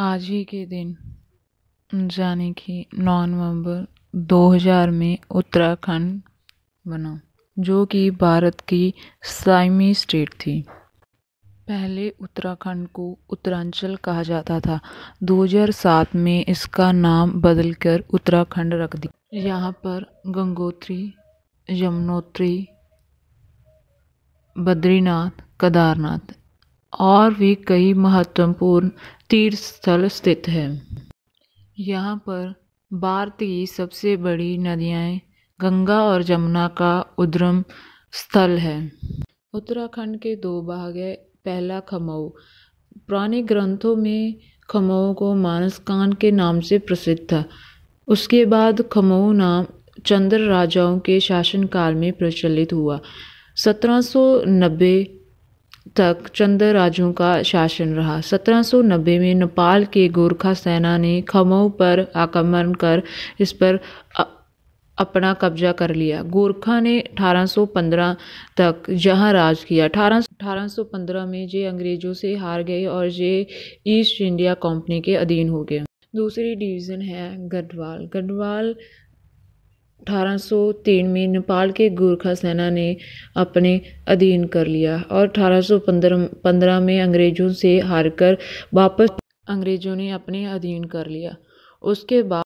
आज ही के दिन यानी कि 9 नवंबर 2000 में उत्तराखंड बना जो कि भारत की साइमी स्टेट थी पहले उत्तराखंड को उत्तरांचल कहा जाता था 2007 में इसका नाम बदलकर उत्तराखंड रख दिया यहाँ पर गंगोत्री यमुनोत्री बद्रीनाथ केदारनाथ और भी कई महत्वपूर्ण तीर्थ स्थल स्थित हैं यहाँ पर भारत की सबसे बड़ी नदियाँ गंगा और जमुना का उद्रम स्थल है उत्तराखंड के दो भाग है पहला खमऊ पुराने ग्रंथों में खमऊ को मानस कान के नाम से प्रसिद्ध था उसके बाद खमऊ नाम चंद्र राजाओं के शासनकाल में प्रचलित हुआ 1790 तक राजों का शासन रहा 1790 में नेपाल के गोरखा सेना ने खमऊ पर आक्रमण कर इस पर अपना कब्जा कर लिया गोरखा ने 1815 तक जहां राज किया 18 1815 में ये अंग्रेज़ों से हार गए और ये ईस्ट इंडिया कंपनी के अधीन हो गए दूसरी डिवीज़न है गढ़वाल गढ़वाल 1803 में नेपाल के गोरखा सेना ने अपने अधीन कर लिया और 1815 में अंग्रेज़ों से हारकर वापस अंग्रेज़ों ने अपने अधीन कर लिया उसके बाद